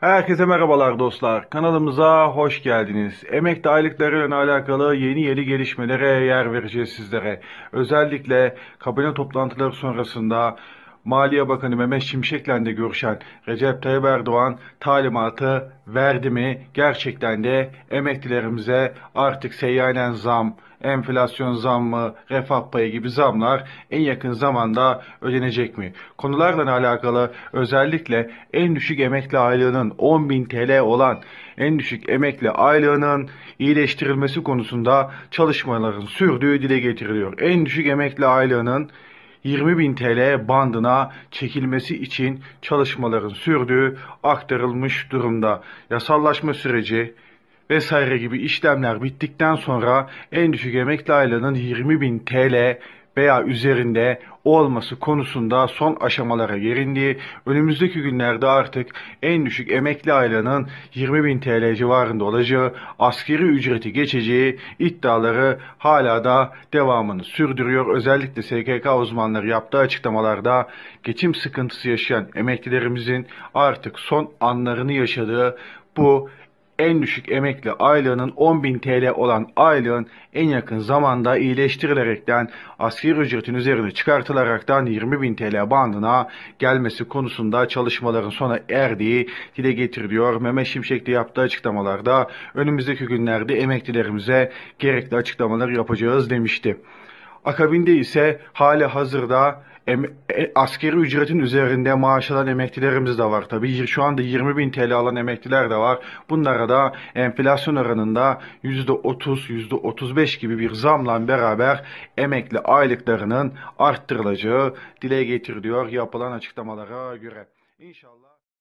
Herkese merhabalar dostlar. Kanalımıza hoş geldiniz. Emek Emekli ile alakalı yeni yeni gelişmelere yer vereceğiz sizlere. Özellikle kabine toplantıları sonrasında Maliye Bakanı Mehmet Şimşek'le de görüşen Recep Tayyip Erdoğan talimatı verdi mi gerçekten de emeklilerimize artık seyyanen zam, enflasyon zammı, refah payı gibi zamlar en yakın zamanda ödenecek mi? Konularla alakalı özellikle en düşük emekli aylığının 10.000 TL olan en düşük emekli aylığının iyileştirilmesi konusunda çalışmaların sürdüğü dile getiriliyor. En düşük emekli aylığının 20.000 TL bandına çekilmesi için çalışmaların sürdüğü aktarılmış durumda. Yasallaşma süreci vesaire gibi işlemler bittikten sonra en düşük emekli ailenin 20.000 TL veya üzerinde olması konusunda son aşamalara gelindiği, önümüzdeki günlerde artık en düşük emekli aylığının 20.000 TL civarında olacağı, askeri ücreti geçeceği iddiaları hala da devamını sürdürüyor. Özellikle SKK uzmanları yaptığı açıklamalarda geçim sıkıntısı yaşayan emeklilerimizin artık son anlarını yaşadığı bu en düşük emekli aylığının 10.000 TL olan aylığın en yakın zamanda iyileştirilerekten asgari ücretin üzerine çıkartılaraktan 20.000 TL bandına gelmesi konusunda çalışmaların sona erdiği dile getiriliyor. Mehmet Şimşek'te yaptığı açıklamalarda önümüzdeki günlerde emeklilerimize gerekli açıklamalar yapacağız demişti. Akabinde ise hali hazırda e, askeri ücretin üzerinde maaş alan emeklilerimiz de var. Tabi şu anda 20 bin TL alan emekliler de var. Bunlara da enflasyon oranında %30, %35 gibi bir zamla beraber emekli aylıklarının arttırılacağı dile getiriliyor yapılan açıklamalara göre. İnşallah.